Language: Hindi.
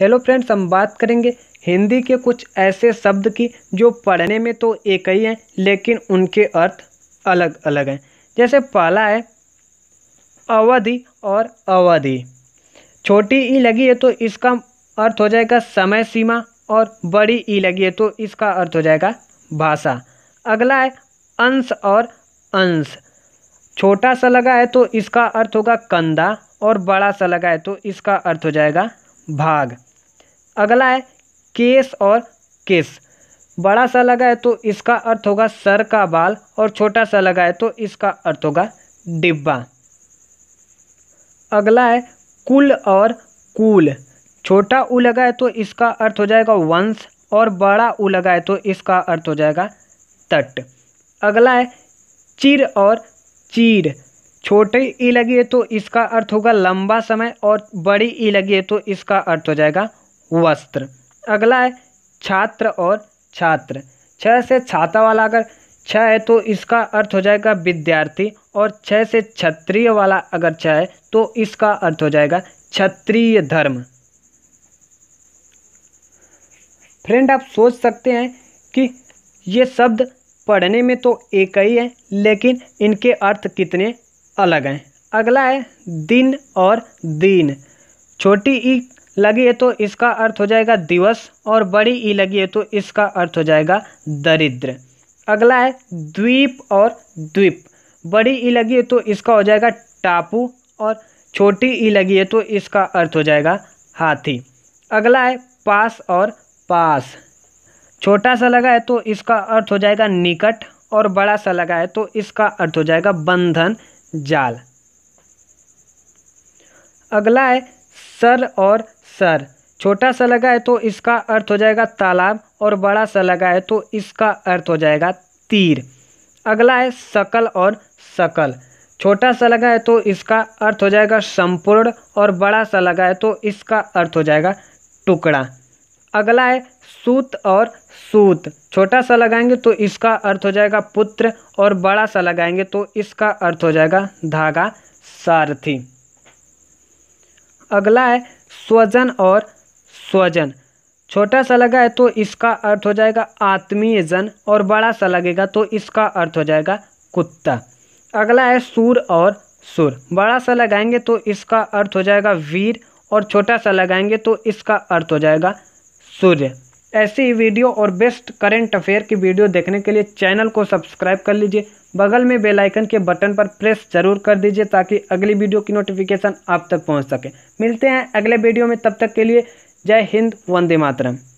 हेलो फ्रेंड्स हम बात करेंगे हिंदी के कुछ ऐसे शब्द की जो पढ़ने में तो एक ही हैं लेकिन उनके अर्थ अलग अलग हैं जैसे पहला है अवधि और अवधि छोटी ई लगी है तो इसका अर्थ हो जाएगा समय सीमा और बड़ी ई लगी है तो इसका अर्थ हो जाएगा भाषा अगला है अंश और अंश छोटा सा लगा है तो इसका अर्थ होगा कंधा और बड़ा सा लगा है तो इसका अर्थ हो जाएगा भाग अगला है केस और किस बड़ा सा लगा है तो इसका अर्थ होगा सर का बाल और छोटा सा लगा है तो इसका अर्थ होगा डिब्बा अगला है कुल और कूल छोटा ऊ लगा है तो इसका अर्थ हो जाएगा वंश और बड़ा ऊ लगा है तो इसका अर्थ हो जाएगा तट अगला है चिर और चीर छोटी ई लगी है तो इसका अर्थ होगा लंबा समय और बड़ी ई लगी है तो इसका अर्थ हो जाएगा वस्त्र अगला है छात्र और छात्र छः से छाता वाला अगर छः है तो इसका अर्थ हो जाएगा विद्यार्थी और छः से क्षत्रिय वाला अगर छः है तो इसका अर्थ हो जाएगा क्षत्रिय धर्म फ्रेंड आप सोच सकते हैं कि ये शब्द पढ़ने में तो एक ही है लेकिन इनके अर्थ कितने अलग हैं अगला है दिन और दीन छोटी ई लगी है तो इसका अर्थ हो जाएगा दिवस और बड़ी ई लगी है तो इसका अर्थ हो जाएगा दरिद्र अगला है द्वीप और द्वीप बड़ी ई लगी है तो इसका हो जाएगा टापू और छोटी ई लगी है तो इसका अर्थ हो जाएगा हाथी अगला है पास और पास छोटा सा लगा है तो इसका अर्थ हो जाएगा निकट और बड़ा सा लगा है तो इसका अर्थ हो जाएगा बंधन जाल अगला है सर और सर छोटा सा लगा है तो इसका अर्थ हो जाएगा तालाब और बड़ा सा लगा है तो इसका अर्थ हो जाएगा तीर अगला है सकल और सकल छोटा सा लगा है तो इसका अर्थ हो जाएगा संपूर्ण और बड़ा सा लगा है तो इसका अर्थ हो जाएगा टुकड़ा अगला है सूत और सूत छोटा सा लगाएंगे तो इसका अर्थ हो जाएगा पुत्र और बड़ा सा लगाएंगे तो इसका अर्थ हो जाएगा धागा सारथी अगला है स्वजन और स्वजन छोटा सा लगा है तो इसका अर्थ हो जाएगा आत्मीय जन और बड़ा सा लगेगा तो इसका अर्थ हो जाएगा कुत्ता अगला है सूर और सुर बड़ा सा लगाएंगे तो इसका अर्थ हो जाएगा वीर और छोटा सा लगाएंगे तो इसका अर्थ हो जाएगा सूर्य ऐसे ही वीडियो और बेस्ट करेंट अफेयर की वीडियो देखने के लिए चैनल को सब्सक्राइब कर लीजिए बगल में बेल आइकन के बटन पर प्रेस जरूर कर दीजिए ताकि अगली वीडियो की नोटिफिकेशन आप तक पहुंच सके मिलते हैं अगले वीडियो में तब तक के लिए जय हिंद वंदे मातरम